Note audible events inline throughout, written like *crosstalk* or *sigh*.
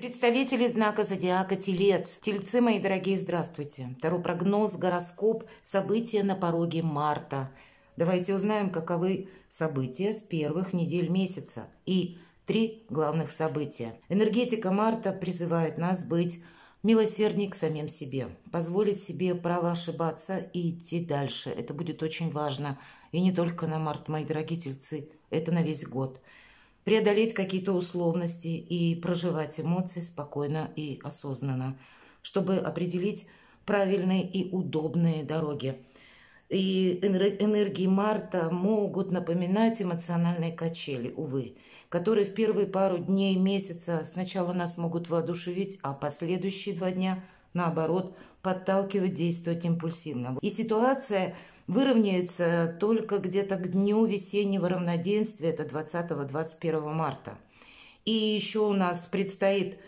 Представители знака зодиака Телец. Тельцы, мои дорогие, здравствуйте. Таро прогноз, гороскоп, события на пороге марта. Давайте узнаем, каковы события с первых недель месяца и три главных события. Энергетика марта призывает нас быть милосерднее к самим себе, позволить себе право ошибаться и идти дальше. Это будет очень важно. И не только на март, мои дорогие тельцы, это на весь год – преодолеть какие-то условности и проживать эмоции спокойно и осознанно, чтобы определить правильные и удобные дороги. И энергии Марта могут напоминать эмоциональные качели, увы, которые в первые пару дней месяца сначала нас могут воодушевить, а последующие два дня, наоборот, подталкивать действовать импульсивно. И ситуация – выровняется только где-то к дню весеннего равноденствия, это 20-21 марта. И еще у нас предстоит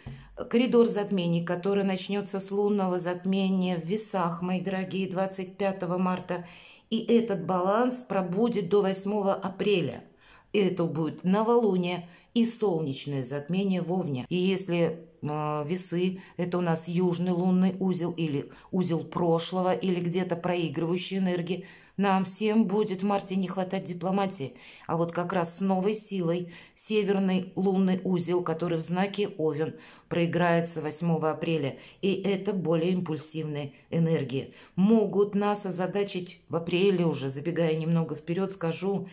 коридор затмений, который начнется с лунного затмения в весах, мои дорогие, 25 марта. И этот баланс пробудет до 8 апреля. И это будет новолуние и солнечное затмение в Овне. И если Э, весы, это у нас южный лунный узел или узел прошлого, или где-то проигрывающий энергии. Нам всем будет в марте не хватать дипломатии. А вот как раз с новой силой северный лунный узел, который в знаке Овен, проиграется 8 апреля. И это более импульсивные энергии. Могут нас озадачить в апреле уже, забегая немного вперед, скажу,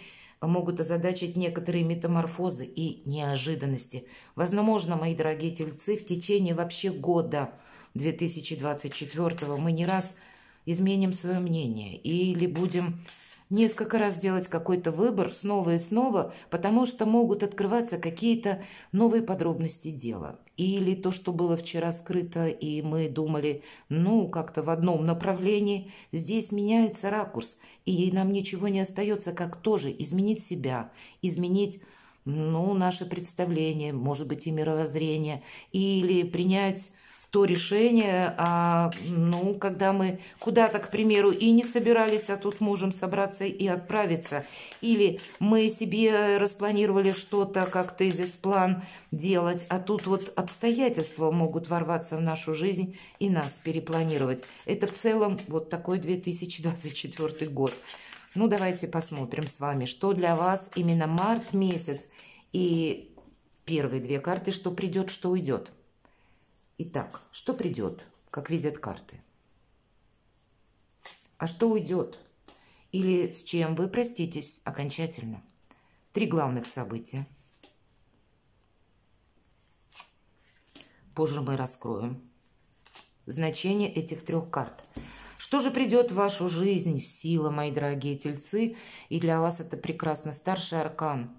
могут озадачить некоторые метаморфозы и неожиданности. Возможно, мои дорогие тельцы, в течение вообще года 2024 мы не раз изменим свое мнение или будем несколько раз делать какой-то выбор снова и снова, потому что могут открываться какие-то новые подробности дела или то, что было вчера скрыто, и мы думали, ну, как-то в одном направлении, здесь меняется ракурс, и нам ничего не остается, как тоже изменить себя, изменить, ну, наше представление, может быть, и мировоззрение, или принять то решение, а, ну, когда мы куда-то, к примеру, и не собирались, а тут можем собраться и отправиться. Или мы себе распланировали что-то, как то тезис, план делать, а тут вот обстоятельства могут ворваться в нашу жизнь и нас перепланировать. Это в целом вот такой 2024 год. Ну, давайте посмотрим с вами, что для вас именно март месяц и первые две карты, что придет, что уйдет. Итак, что придет, как видят карты? А что уйдет? Или с чем вы проститесь окончательно? Три главных события. Позже мы раскроем значение этих трех карт. Что же придет в вашу жизнь? Сила, мои дорогие тельцы. И для вас это прекрасно. Старший аркан –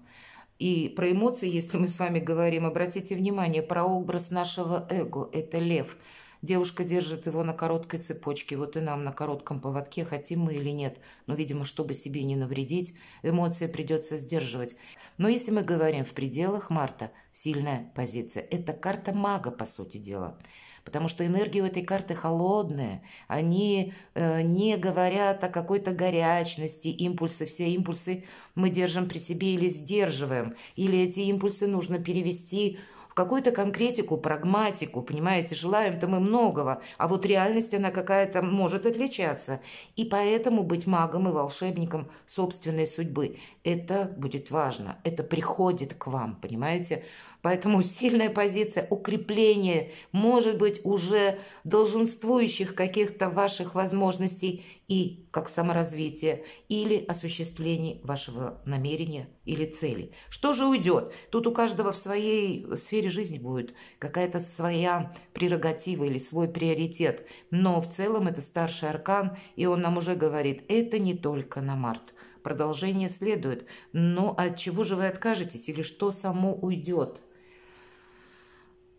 и про эмоции, если мы с вами говорим, обратите внимание, про образ нашего эго – это лев. Девушка держит его на короткой цепочке, вот и нам на коротком поводке, хотим мы или нет. Но, видимо, чтобы себе не навредить, эмоции придется сдерживать. Но если мы говорим в пределах Марта, сильная позиция. Это карта мага, по сути дела потому что энергия у этой карты холодная. Они э, не говорят о какой-то горячности, импульсы, все импульсы мы держим при себе или сдерживаем, или эти импульсы нужно перевести в какую-то конкретику, прагматику, понимаете, желаем-то мы многого, а вот реальность, она какая-то может отличаться. И поэтому быть магом и волшебником собственной судьбы, это будет важно, это приходит к вам, понимаете? Поэтому сильная позиция, укрепление, может быть, уже долженствующих каких-то ваших возможностей и как саморазвитие, или осуществление вашего намерения или цели. Что же уйдет? Тут у каждого в своей сфере жизни будет какая-то своя прерогатива или свой приоритет. Но в целом это старший аркан, и он нам уже говорит, это не только на март. Продолжение следует. Но от чего же вы откажетесь или что само уйдет?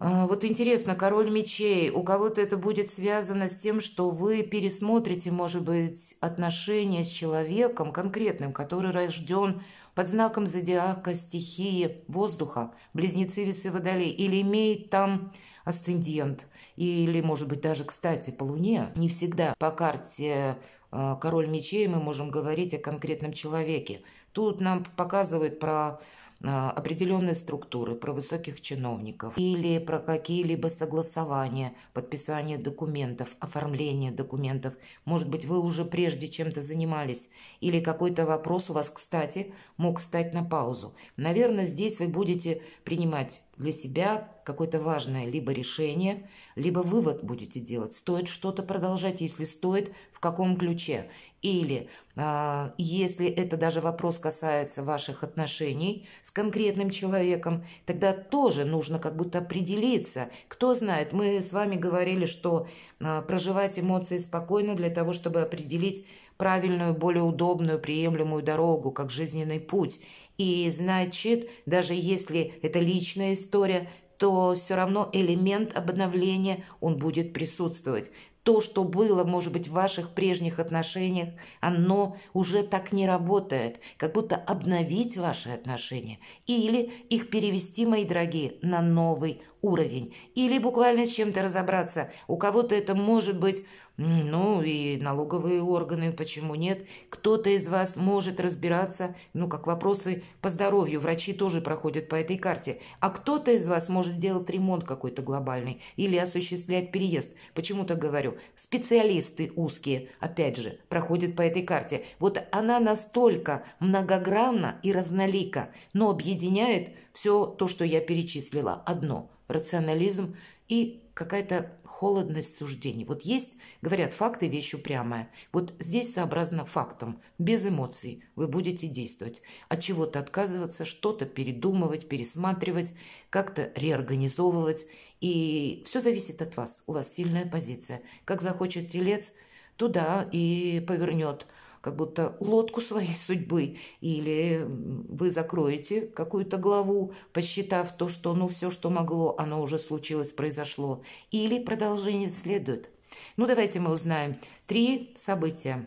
А, вот интересно, король мечей, у кого-то это будет связано с тем, что вы пересмотрите, может быть, отношения с человеком конкретным, который рожден под знаком зодиака, стихии, воздуха, близнецы весы водолей, или имеет там асцендент, или, может быть, даже, кстати, по Луне. Не всегда по карте а, король мечей мы можем говорить о конкретном человеке. Тут нам показывают про а, определенные структуры, про высоких чиновников или про какие-либо согласования, подписание документов, оформление документов. Может быть, вы уже прежде чем-то занимались или какой-то вопрос у вас, кстати, мог стать на паузу. Наверное, здесь вы будете принимать для себя какое-то важное либо решение, либо вывод будете делать. Стоит что-то продолжать, если стоит, в каком ключе. Или, а, если это даже вопрос касается ваших отношений с конкретным человеком, тогда тоже нужно как будто определиться. Кто знает, мы с вами говорили, что а, проживать эмоции спокойно для того, чтобы определить правильную, более удобную, приемлемую дорогу, как жизненный путь. И значит, даже если это личная история, то все равно элемент обновления, он будет присутствовать то, что было, может быть, в ваших прежних отношениях, оно уже так не работает. Как будто обновить ваши отношения или их перевести, мои дорогие, на новый уровень. Или буквально с чем-то разобраться. У кого-то это может быть, ну и налоговые органы, почему нет. Кто-то из вас может разбираться, ну как вопросы по здоровью, врачи тоже проходят по этой карте. А кто-то из вас может делать ремонт какой-то глобальный или осуществлять переезд. Почему-то говорю, специалисты узкие, опять же, проходят по этой карте. Вот она настолько многогранна и разнолика, но объединяет все то, что я перечислила, одно – рационализм и какая-то холодность суждений. Вот есть, говорят, факты – вещь упрямая. Вот здесь сообразно фактом, без эмоций вы будете действовать. От чего-то отказываться, что-то передумывать, пересматривать, как-то реорганизовывать. И все зависит от вас. У вас сильная позиция. Как захочет телец, туда и повернет – как будто лодку своей судьбы, или вы закроете какую-то главу, посчитав то, что ну все, что могло, оно уже случилось, произошло, или продолжение следует. Ну давайте мы узнаем три события.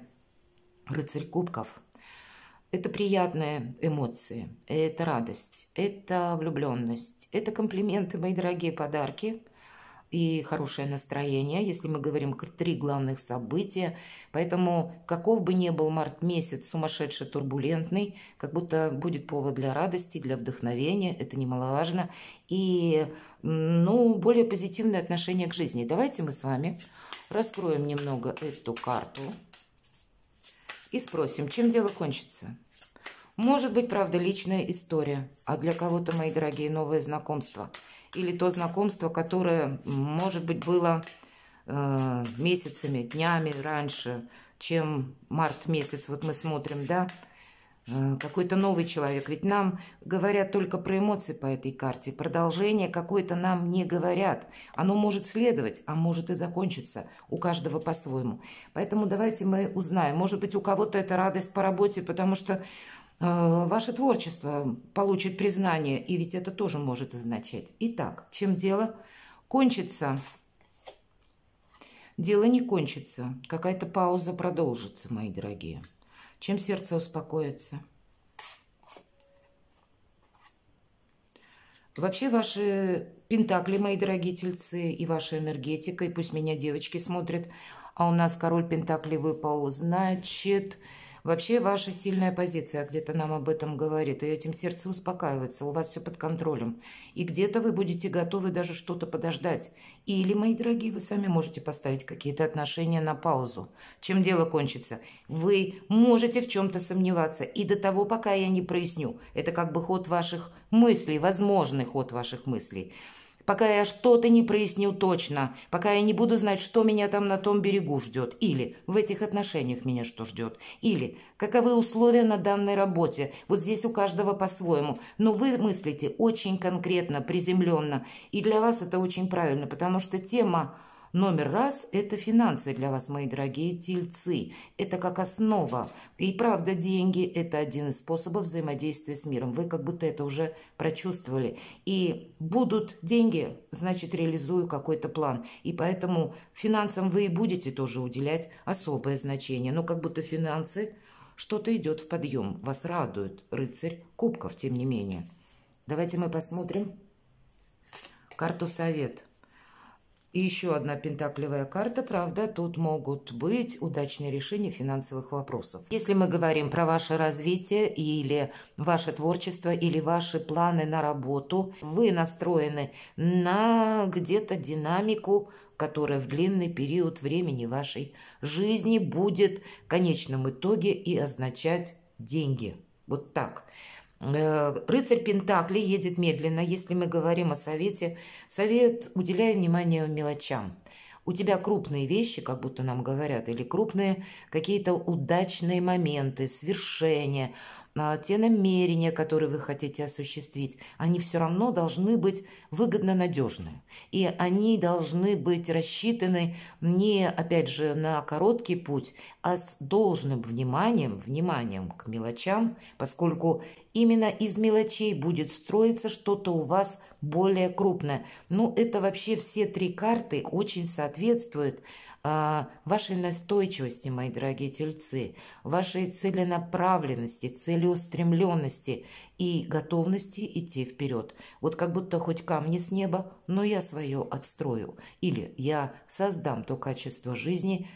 Рыцарь кубков – это приятные эмоции, это радость, это влюбленность, это комплименты, мои дорогие подарки – и хорошее настроение, если мы говорим три главных события. Поэтому каков бы ни был март месяц, сумасшедший, турбулентный, как будто будет повод для радости, для вдохновения, это немаловажно. И ну, более позитивное отношение к жизни. Давайте мы с вами раскроем немного эту карту и спросим, чем дело кончится. Может быть, правда, личная история, а для кого-то, мои дорогие, новое знакомство – или то знакомство, которое, может быть, было э, месяцами, днями раньше, чем март месяц. Вот мы смотрим, да, э, какой-то новый человек. Ведь нам говорят только про эмоции по этой карте. Продолжение какое-то нам не говорят. Оно может следовать, а может и закончиться. У каждого по-своему. Поэтому давайте мы узнаем. Может быть, у кого-то это радость по работе, потому что Э, ваше творчество получит признание, и ведь это тоже может означать. Итак, чем дело? Кончится. Дело не кончится. Какая-то пауза продолжится, мои дорогие. Чем сердце успокоится? Вообще ваши пентакли, мои дорогие тельцы, и ваша энергетика, и пусть меня девочки смотрят, а у нас король пентаклей выпал, значит, Вообще ваша сильная позиция а где-то нам об этом говорит, и этим сердце успокаивается, у вас все под контролем. И где-то вы будете готовы даже что-то подождать. Или, мои дорогие, вы сами можете поставить какие-то отношения на паузу. Чем дело кончится? Вы можете в чем-то сомневаться, и до того, пока я не проясню. Это как бы ход ваших мыслей, возможный ход ваших мыслей пока я что-то не проясню точно, пока я не буду знать, что меня там на том берегу ждет, или в этих отношениях меня что ждет, или каковы условия на данной работе. Вот здесь у каждого по-своему. Но вы мыслите очень конкретно, приземленно, и для вас это очень правильно, потому что тема Номер раз – это финансы для вас, мои дорогие тельцы. Это как основа. И правда, деньги – это один из способов взаимодействия с миром. Вы как будто это уже прочувствовали. И будут деньги, значит, реализую какой-то план. И поэтому финансам вы и будете тоже уделять особое значение. Но как будто финансы что-то идет в подъем. Вас радует рыцарь кубков, тем не менее. Давайте мы посмотрим карту совет. И еще одна пентаклевая карта, правда, тут могут быть удачные решения финансовых вопросов. Если мы говорим про ваше развитие или ваше творчество, или ваши планы на работу, вы настроены на где-то динамику, которая в длинный период времени вашей жизни будет в конечном итоге и означать деньги. Вот так. Э, рыцарь Пентакли едет медленно, если мы говорим о совете. Совет уделяя внимание мелочам. У тебя крупные вещи, как будто нам говорят, или крупные какие-то удачные моменты, свершения, а, те намерения, которые вы хотите осуществить, они все равно должны быть выгодно надежны. И они должны быть рассчитаны не, опять же, на короткий путь, а с должным вниманием, вниманием к мелочам, поскольку именно из мелочей будет строиться что-то у вас более крупное. Ну, это вообще все три карты очень соответствуют а, вашей настойчивости, мои дорогие тельцы, вашей целенаправленности, целеустремленности и готовности идти вперед. Вот как будто хоть камни с неба, но я свое отстрою. Или я создам то качество жизни,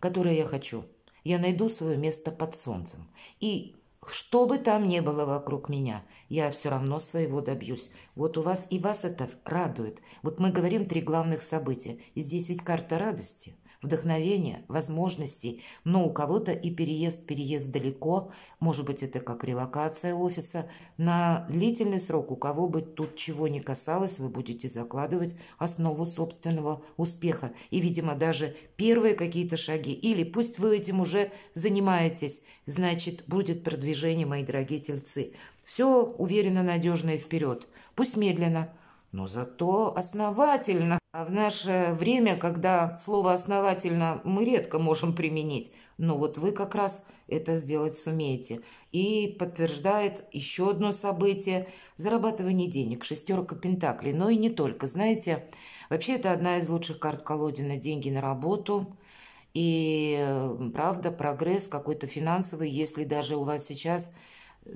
которое я хочу. Я найду свое место под солнцем. И что бы там ни было вокруг меня, я все равно своего добьюсь. Вот у вас и вас это радует. Вот мы говорим три главных события. И здесь ведь карта радости – вдохновения, возможностей, но у кого-то и переезд, переезд далеко, может быть, это как релокация офиса, на длительный срок, у кого бы тут чего не касалось, вы будете закладывать основу собственного успеха. И, видимо, даже первые какие-то шаги, или пусть вы этим уже занимаетесь, значит, будет продвижение, мои дорогие тельцы. Все уверенно, надежно и вперед. Пусть медленно, но зато основательно. А в наше время, когда слово «основательно» мы редко можем применить, но вот вы как раз это сделать сумеете. И подтверждает еще одно событие – зарабатывание денег, шестерка пентаклей. Но и не только. Знаете, вообще это одна из лучших карт на «Деньги на работу». И, правда, прогресс какой-то финансовый, если даже у вас сейчас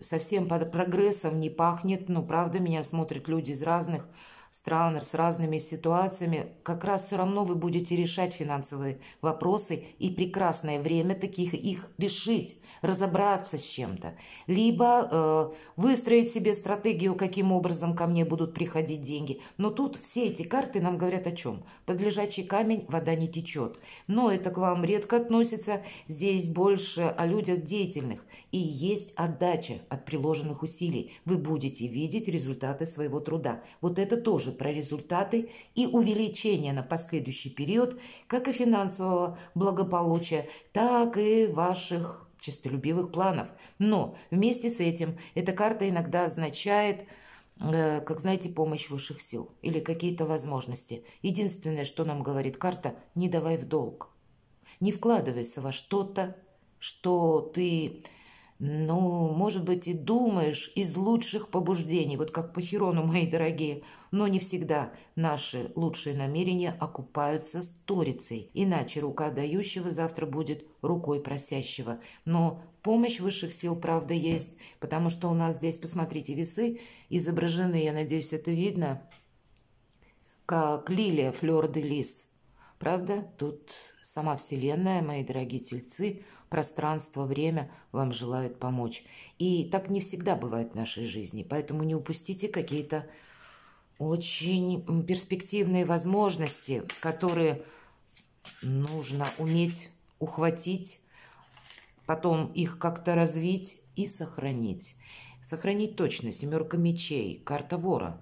совсем под прогрессом не пахнет, но, ну, правда, меня смотрят люди из разных Странер с разными ситуациями, как раз все равно вы будете решать финансовые вопросы, и прекрасное время таких их решить, разобраться с чем-то. Либо э, выстроить себе стратегию, каким образом ко мне будут приходить деньги. Но тут все эти карты нам говорят о чем? подлежачий камень вода не течет. Но это к вам редко относится, здесь больше о людях деятельных. И есть отдача от приложенных усилий. Вы будете видеть результаты своего труда. Вот это тоже тоже про результаты и увеличение на последующий период как и финансового благополучия, так и ваших честолюбивых планов. Но вместе с этим эта карта иногда означает э, как знаете, помощь высших сил или какие-то возможности. Единственное, что нам говорит карта, не давай в долг. Не вкладывайся во что-то, что ты ну, может быть, и думаешь из лучших побуждений, вот как по Херону, мои дорогие, но не всегда наши лучшие намерения окупаются сторицей, иначе рука дающего завтра будет рукой просящего. Но помощь высших сил, правда, есть, потому что у нас здесь, посмотрите, весы изображены, я надеюсь, это видно, как лилия флёр де лис. Правда, тут сама Вселенная, мои дорогие тельцы – пространство, время вам желают помочь. И так не всегда бывает в нашей жизни, поэтому не упустите какие-то очень перспективные возможности, которые нужно уметь ухватить, потом их как-то развить и сохранить. Сохранить точно. Семерка мечей, карта вора.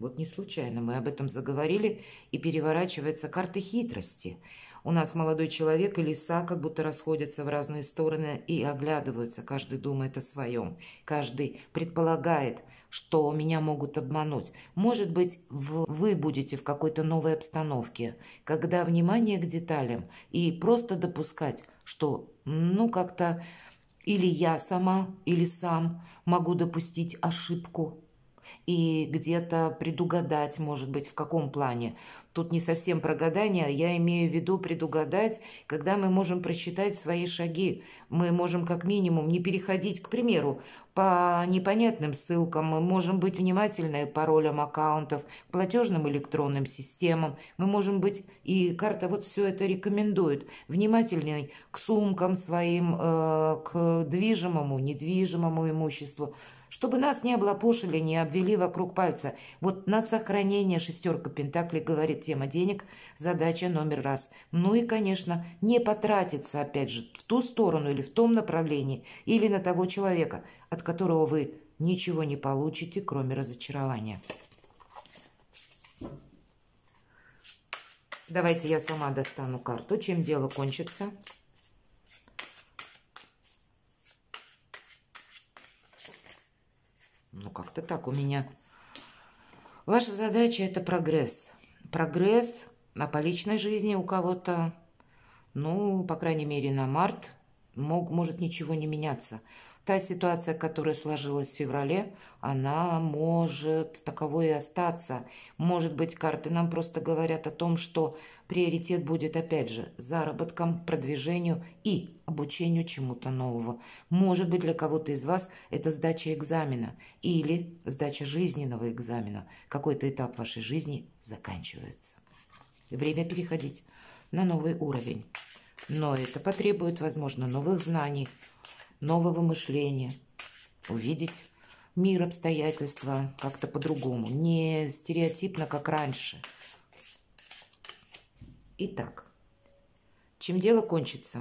Вот не случайно мы об этом заговорили, и переворачивается карта хитрости – у нас молодой человек и лиса как будто расходятся в разные стороны и оглядываются. Каждый думает о своем. Каждый предполагает, что меня могут обмануть. Может быть, вы будете в какой-то новой обстановке, когда внимание к деталям и просто допускать, что ну как-то или я сама, или сам могу допустить ошибку и где-то предугадать, может быть, в каком плане. Тут не совсем про а я имею в виду предугадать, когда мы можем просчитать свои шаги. Мы можем как минимум не переходить, к примеру, по непонятным ссылкам, мы можем быть внимательны к паролям аккаунтов, к платежным электронным системам, мы можем быть, и карта вот все это рекомендует, внимательны к сумкам своим, э, к движимому, недвижимому имуществу чтобы нас не облапошили, не обвели вокруг пальца. Вот на сохранение шестерка пентаклей говорит тема денег, задача номер раз. Ну и, конечно, не потратиться, опять же, в ту сторону или в том направлении, или на того человека, от которого вы ничего не получите, кроме разочарования. Давайте я сама достану карту, чем дело кончится. Ну, как-то так у меня. Ваша задача – это прогресс. Прогресс, на по личной жизни у кого-то, ну, по крайней мере, на март мог, может ничего не меняться. Та ситуация, которая сложилась в феврале, она может таковой и остаться. Может быть, карты нам просто говорят о том, что Приоритет будет, опять же, заработкам, продвижению и обучению чему-то нового. Может быть, для кого-то из вас это сдача экзамена или сдача жизненного экзамена. Какой-то этап вашей жизни заканчивается. Время переходить на новый уровень. Но это потребует, возможно, новых знаний, нового мышления, увидеть мир, обстоятельства как-то по-другому, не стереотипно, как раньше – Итак, чем дело кончится?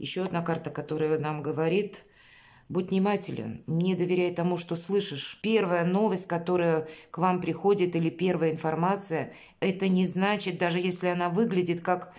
Еще одна карта, которая нам говорит, будь внимателен, не доверяй тому, что слышишь. Первая новость, которая к вам приходит, или первая информация, это не значит, даже если она выглядит как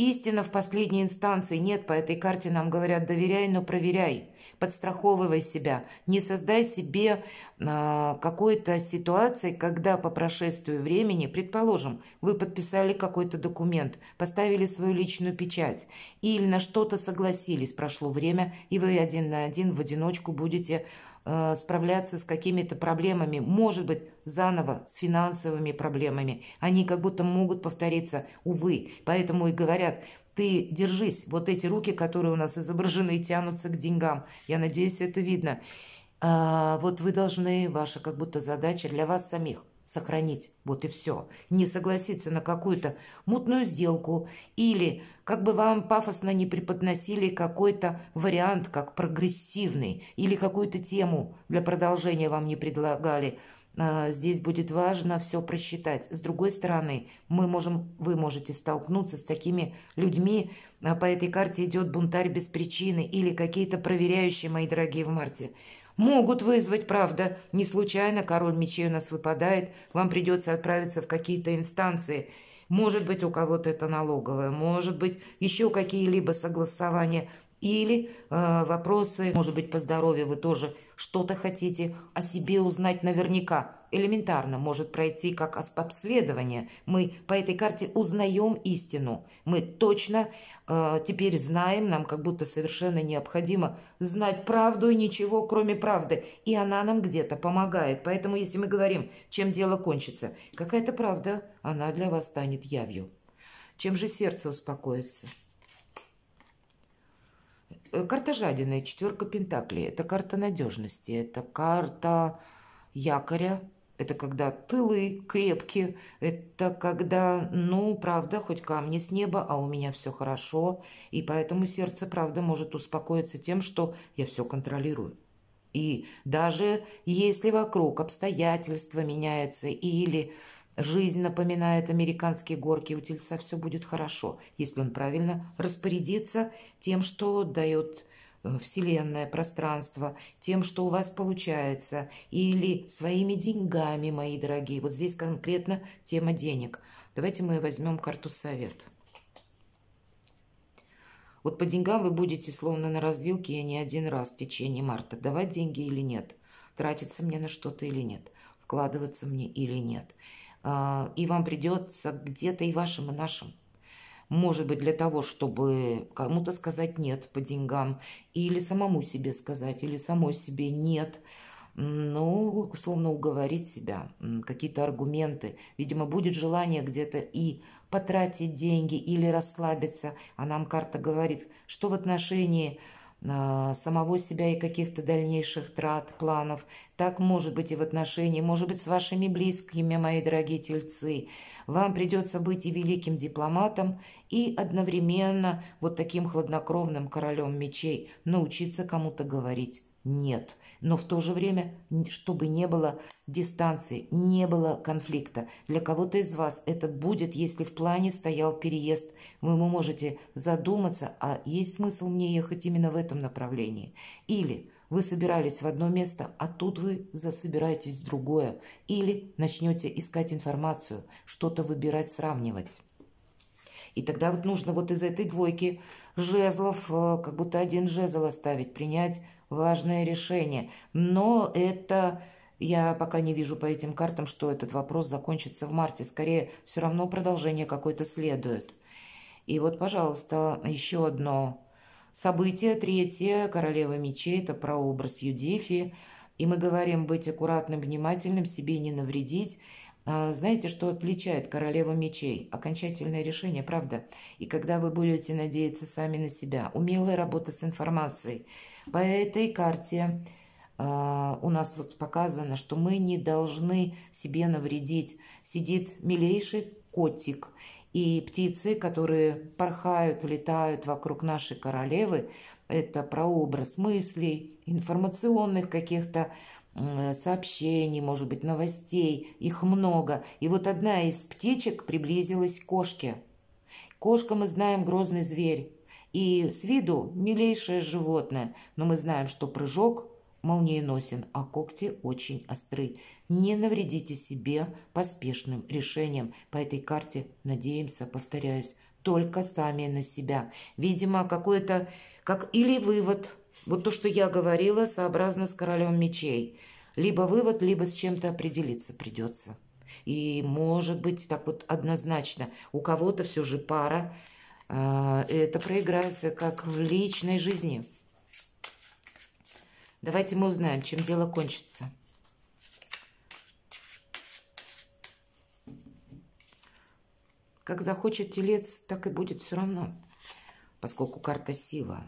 Истина в последней инстанции нет, по этой карте нам говорят доверяй, но проверяй, подстраховывай себя, не создай себе э, какой-то ситуации, когда по прошествию времени, предположим, вы подписали какой-то документ, поставили свою личную печать или на что-то согласились, прошло время, и вы один на один в одиночку будете Э, справляться с какими-то проблемами, может быть, заново с финансовыми проблемами. Они как будто могут повториться, увы. Поэтому и говорят, ты держись, вот эти руки, которые у нас изображены, тянутся к деньгам. Я надеюсь, это видно. А, вот вы должны, ваша как будто задача для вас самих – сохранить. Вот и все. Не согласиться на какую-то мутную сделку или, как бы вам пафосно не преподносили какой-то вариант, как прогрессивный, или какую-то тему для продолжения вам не предлагали. А, здесь будет важно все просчитать. С другой стороны, мы можем, вы можете столкнуться с такими людьми. А, по этой карте идет бунтарь без причины или какие-то проверяющие, мои дорогие, в марте. Могут вызвать, правда. Не случайно король мечей у нас выпадает. Вам придется отправиться в какие-то инстанции. Может быть, у кого-то это налоговое, может быть, еще какие-либо согласования. Или э, вопросы, может быть, по здоровью вы тоже что-то хотите о себе узнать наверняка. Элементарно может пройти как обследование. Мы по этой карте узнаем истину. Мы точно э, теперь знаем, нам как будто совершенно необходимо знать правду и ничего, кроме правды. И она нам где-то помогает. Поэтому если мы говорим, чем дело кончится, какая-то правда, она для вас станет явью. Чем же сердце успокоится? Э, карта жадины, четверка пентаклей. Это карта надежности, это карта якоря, это когда тылы крепкие, это когда, ну, правда, хоть камни с неба, а у меня все хорошо. И поэтому сердце, правда, может успокоиться тем, что я все контролирую. И даже если вокруг обстоятельства меняются или Жизнь напоминает американские горки, у тельца все будет хорошо, если он правильно распорядится тем, что дает э, вселенное, пространство, тем, что у вас получается, или своими деньгами, мои дорогие. Вот здесь конкретно тема денег. Давайте мы возьмем карту «Совет». Вот по деньгам вы будете словно на развилке и а не один раз в течение марта. Давать деньги или нет? Тратиться мне на что-то или нет? Вкладываться мне или нет? А, и вам придется где-то и вашим, и нашим. Может быть, для того, чтобы кому-то сказать «нет» по деньгам, или самому себе сказать, или самой себе «нет», ну, условно уговорить себя, какие-то аргументы. Видимо, будет желание где-то и потратить деньги, или расслабиться, а нам карта говорит, что в отношении – а, самого себя и каких-то дальнейших трат, планов. Так может быть и в отношении, может быть, с вашими близкими, мои дорогие тельцы. Вам придется быть и великим дипломатом, и одновременно вот таким хладнокровным королем мечей, научиться кому-то говорить. Нет. Но в то же время, чтобы не было дистанции, не было конфликта. Для кого-то из вас это будет, если в плане стоял переезд. Вы можете задуматься, а есть смысл мне ехать именно в этом направлении. Или вы собирались в одно место, а тут вы засобираетесь в другое. Или начнете искать информацию, что-то выбирать, сравнивать. И тогда вот нужно вот из этой двойки жезлов, э, как будто один жезл оставить, принять важное решение. Но это... Я пока не вижу по этим картам, что этот вопрос закончится в марте. Скорее, все равно продолжение какое-то следует. И вот, пожалуйста, еще одно событие. Третье, королева мечей, это про образ Юдефи. И мы говорим быть аккуратным, внимательным, себе не навредить. А знаете, что отличает королева мечей? Окончательное решение, правда? И когда вы будете надеяться сами на себя. Умелая работа с информацией – по этой карте а, у нас вот показано, что мы не должны себе навредить. Сидит милейший котик, и птицы, которые порхают, летают вокруг нашей королевы, это прообраз мыслей, информационных каких-то сообщений, может быть, новостей, их много. И вот одна из птичек приблизилась к кошке. Кошка, мы знаем, грозный зверь. И с виду милейшее животное, но мы знаем, что прыжок молниеносен, а когти очень остры. Не навредите себе поспешным решением. По этой карте надеемся, повторяюсь, только сами на себя. Видимо, какой-то, как или вывод, вот то, что я говорила, сообразно с королем мечей. Либо вывод, либо с чем-то определиться придется. И может быть так вот однозначно, у кого-то все же пара, а, это проиграется как в личной жизни. Давайте мы узнаем, чем дело кончится. Как захочет телец, так и будет все равно, поскольку карта сила.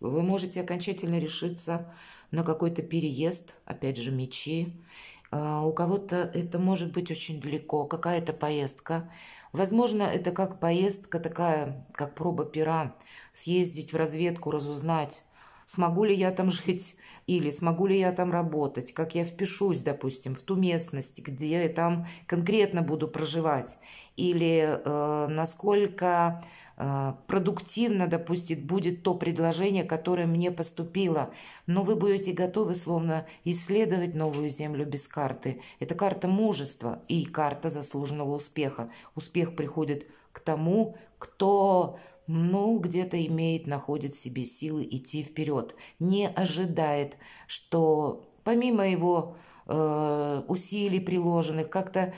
Вы можете окончательно решиться на какой-то переезд, опять же мечи. А, у кого-то это может быть очень далеко, какая-то поездка – Возможно, это как поездка такая, как проба пера, съездить в разведку, разузнать, смогу ли я там *laughs* жить или смогу ли я там работать, как я впишусь, допустим, в ту местность, где я там конкретно буду проживать, или э, насколько а, продуктивно, допустим, будет то предложение, которое мне поступило. Но вы будете готовы словно исследовать новую землю без карты. Это карта мужества и карта заслуженного успеха. Успех приходит к тому, кто ну, где-то имеет, находит в себе силы идти вперед, не ожидает, что помимо его э, усилий приложенных, как-то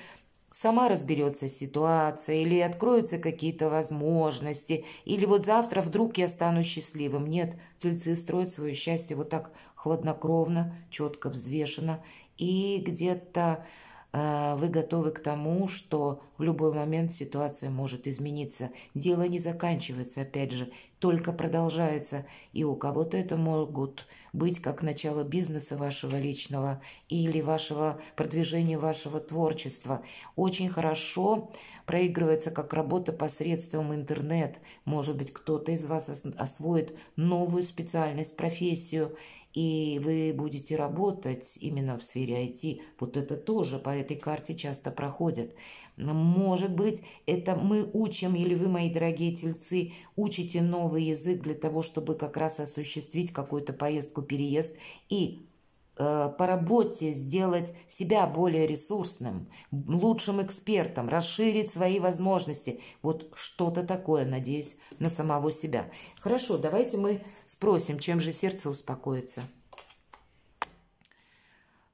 сама разберется ситуация, или откроются какие-то возможности, или вот завтра вдруг я стану счастливым. Нет, тельцы строят свое счастье вот так хладнокровно, четко взвешенно, и где-то Э, вы готовы к тому, что в любой момент ситуация может измениться. Дело не заканчивается, опять же, только продолжается, и у кого-то это могут быть как начало бизнеса вашего личного или вашего продвижения вашего творчества. Очень хорошо проигрывается как работа посредством интернет. Может быть, кто-то из вас освоит новую специальность, профессию – и вы будете работать именно в сфере IT. Вот это тоже по этой карте часто проходит. Может быть, это мы учим, или вы, мои дорогие тельцы, учите новый язык для того, чтобы как раз осуществить какую-то поездку, переезд и Э, по работе сделать себя более ресурсным, лучшим экспертом, расширить свои возможности. Вот что-то такое, надеюсь, на самого себя. Хорошо, давайте мы спросим, чем же сердце успокоится.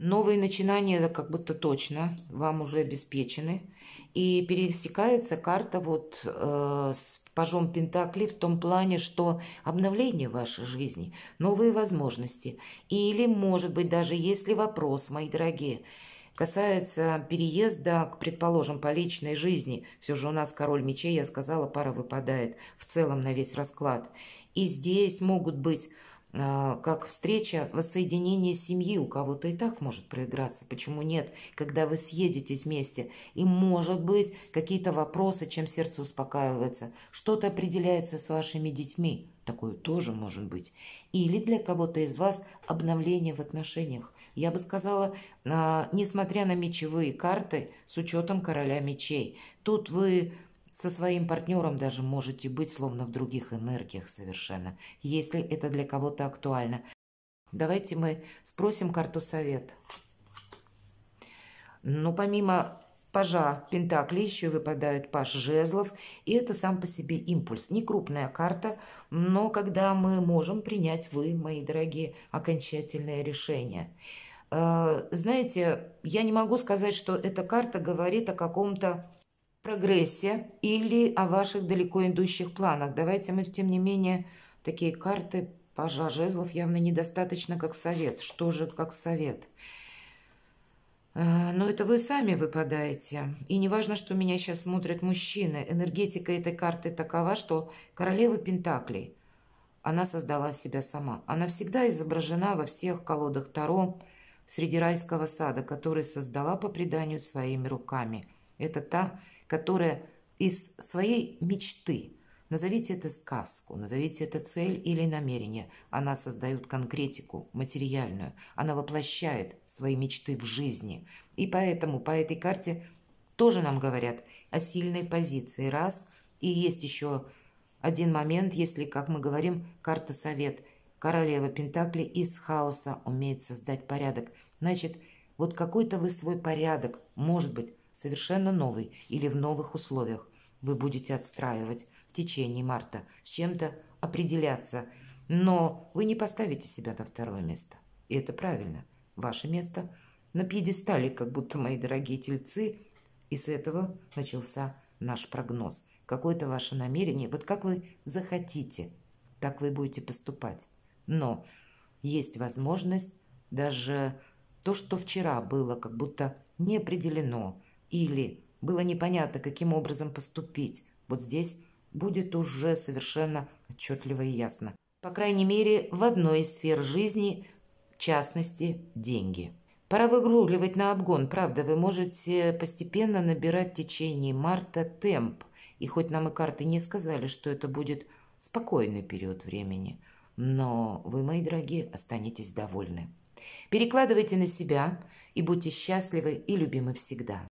Новые начинания как будто точно вам уже обеспечены. И пересекается карта вот э, с пажом Пентакли в том плане, что обновление вашей жизни, новые возможности. Или, может быть, даже если вопрос, мои дорогие, касается переезда, к, предположим, по личной жизни, все же у нас король мечей, я сказала, пара выпадает в целом на весь расклад. И здесь могут быть а, как встреча, воссоединение семьи у кого-то и так может проиграться. Почему нет? Когда вы съедетесь вместе, и, может быть, какие-то вопросы, чем сердце успокаивается, что-то определяется с вашими детьми. Такое тоже может быть. Или для кого-то из вас обновление в отношениях. Я бы сказала, а, несмотря на мечевые карты, с учетом короля мечей, тут вы со своим партнером даже можете быть словно в других энергиях совершенно, если это для кого-то актуально. Давайте мы спросим карту совет. Ну, помимо пажа Пентакли еще выпадают паж жезлов, и это сам по себе импульс. Не крупная карта, но когда мы можем принять, вы, мои дорогие, окончательное решение. Э, знаете, я не могу сказать, что эта карта говорит о каком-то прогрессе или о ваших далеко идущих планах. Давайте мы, тем не менее, такие карты пажа жезлов явно недостаточно как совет. Что же как совет? А, Но ну, это вы сами выпадаете. И не важно, что меня сейчас смотрят мужчины. Энергетика этой карты такова, что королева Пентаклей, она создала себя сама. Она всегда изображена во всех колодах Таро среди райского сада, который создала по преданию своими руками. Это та которая из своей мечты, назовите это сказку, назовите это цель или намерение, она создает конкретику материальную, она воплощает свои мечты в жизни. И поэтому по этой карте тоже нам говорят о сильной позиции. Раз. И есть еще один момент, если, как мы говорим, карта совет. Королева Пентакли из хаоса умеет создать порядок. Значит, вот какой-то вы свой порядок, может быть, совершенно новый или в новых условиях. Вы будете отстраивать в течение марта, с чем-то определяться, но вы не поставите себя на второе место. И это правильно. Ваше место на пьедестале, как будто мои дорогие тельцы. И с этого начался наш прогноз. Какое-то ваше намерение, вот как вы захотите, так вы будете поступать. Но есть возможность даже то, что вчера было как будто не определено, или было непонятно, каким образом поступить, вот здесь будет уже совершенно отчетливо и ясно. По крайней мере, в одной из сфер жизни, в частности, деньги. Пора выгругливать на обгон, правда, вы можете постепенно набирать в течение марта темп. И хоть нам и карты не сказали, что это будет спокойный период времени, но вы, мои дорогие, останетесь довольны. Перекладывайте на себя и будьте счастливы и любимы всегда.